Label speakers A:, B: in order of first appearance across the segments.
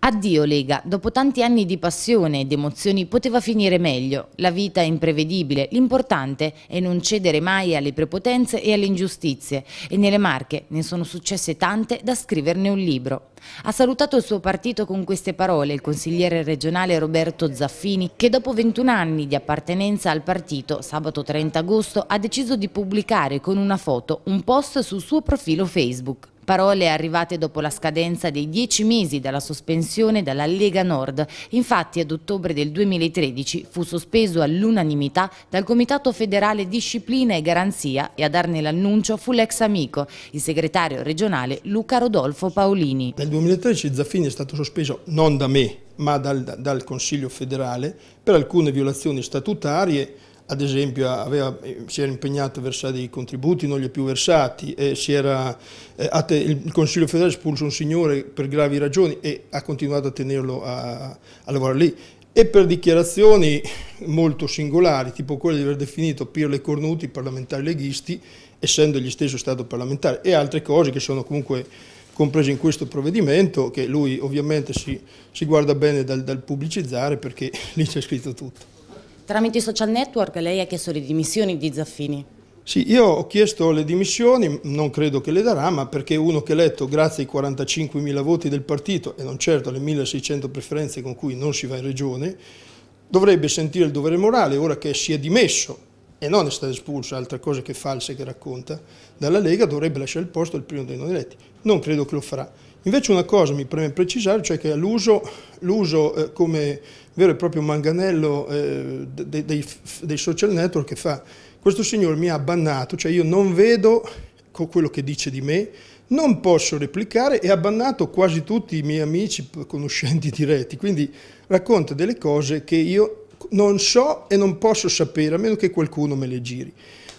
A: Addio Lega, dopo tanti anni di passione ed emozioni poteva finire meglio, la vita è imprevedibile, l'importante è non cedere mai alle prepotenze e alle ingiustizie e nelle Marche ne sono successe tante da scriverne un libro. Ha salutato il suo partito con queste parole il consigliere regionale Roberto Zaffini che dopo 21 anni di appartenenza al partito, sabato 30 agosto, ha deciso di pubblicare con una foto un post sul suo profilo Facebook. Parole arrivate dopo la scadenza dei dieci mesi dalla sospensione dalla Lega Nord. Infatti ad ottobre del 2013 fu sospeso all'unanimità dal Comitato Federale Disciplina e Garanzia e a darne l'annuncio
B: fu l'ex amico, il segretario regionale Luca Rodolfo Paolini. Nel 2013 Zaffini è stato sospeso non da me ma dal, dal Consiglio federale per alcune violazioni statutarie ad esempio aveva, eh, si era impegnato a versare dei contributi, non li ha più versati, era, eh, il Consiglio federale ha espulso un signore per gravi ragioni e ha continuato a tenerlo a, a lavorare lì e per dichiarazioni molto singolari, tipo quelle di aver definito Pirle Cornuti parlamentari leghisti, essendo gli stesso stato parlamentare, e altre cose che sono comunque comprese in questo provvedimento, che lui ovviamente si, si guarda bene dal, dal pubblicizzare perché lì c'è scritto tutto.
A: Tramite i social network lei ha chiesto le dimissioni di Zaffini.
B: Sì, io ho chiesto le dimissioni, non credo che le darà, ma perché uno che ha letto grazie ai 45.000 voti del partito e non certo alle 1.600 preferenze con cui non si va in regione, dovrebbe sentire il dovere morale, ora che si è dimesso e non è stato espulso, altre cose che false che racconta, dalla Lega dovrebbe lasciare il posto al primo dei non eletti. Non credo che lo farà. Invece una cosa mi preme precisare, cioè che l'uso eh, come vero e proprio manganello eh, dei, dei, dei, social network che fa, questo signore mi ha bannato, cioè io non vedo quello che dice di me, non posso replicare e ha bannato quasi tutti i miei amici conoscenti diretti, quindi racconta delle cose che io non so e non posso sapere, a meno che qualcuno me le giri.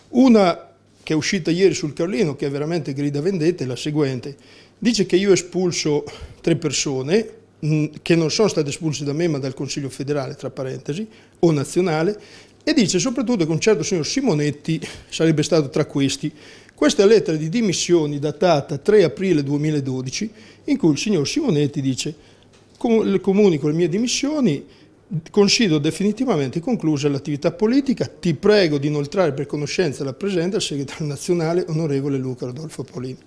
B: Una che è uscita ieri sul Carlino, che è veramente grida vendetta, è la seguente. Dice che io ho espulso tre persone, mm, che non sono state espulse da me ma dal Consiglio federale, tra parentesi, o nazionale, e dice soprattutto che un certo signor Simonetti sarebbe stato tra questi. Questa è la lettera di dimissioni datata 3 aprile 2012, in cui il signor Simonetti dice comunico le mie dimissioni Considero definitivamente conclusa l'attività politica, ti prego di inoltrare per conoscenza la presenza del segretario nazionale onorevole Luca Rodolfo Polini.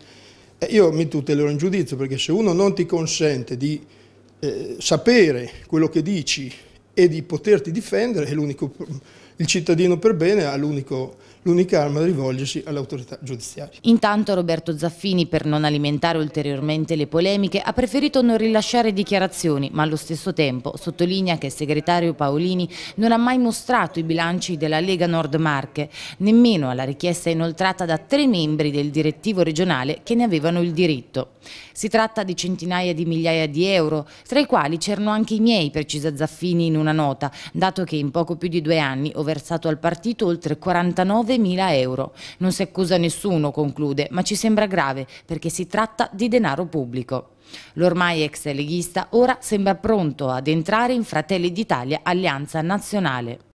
B: Eh, io mi tutelerò in giudizio perché se uno non ti consente di eh, sapere quello che dici e di poterti difendere, è il cittadino per bene ha l'unico l'unica arma da rivolgersi all'autorità giudiziaria.
A: Intanto Roberto Zaffini, per non alimentare ulteriormente le polemiche, ha preferito non rilasciare dichiarazioni, ma allo stesso tempo sottolinea che il segretario Paolini non ha mai mostrato i bilanci della Lega Nord Marche, nemmeno alla richiesta inoltrata da tre membri del direttivo regionale che ne avevano il diritto. Si tratta di centinaia di migliaia di euro, tra i quali c'erano anche i miei, precisa Zaffini in un una nota, dato che in poco più di due anni ho versato al partito oltre 49 mila euro. Non si accusa nessuno, conclude, ma ci sembra grave perché si tratta di denaro pubblico. L'ormai ex leghista ora sembra pronto ad entrare in Fratelli d'Italia Alleanza Nazionale.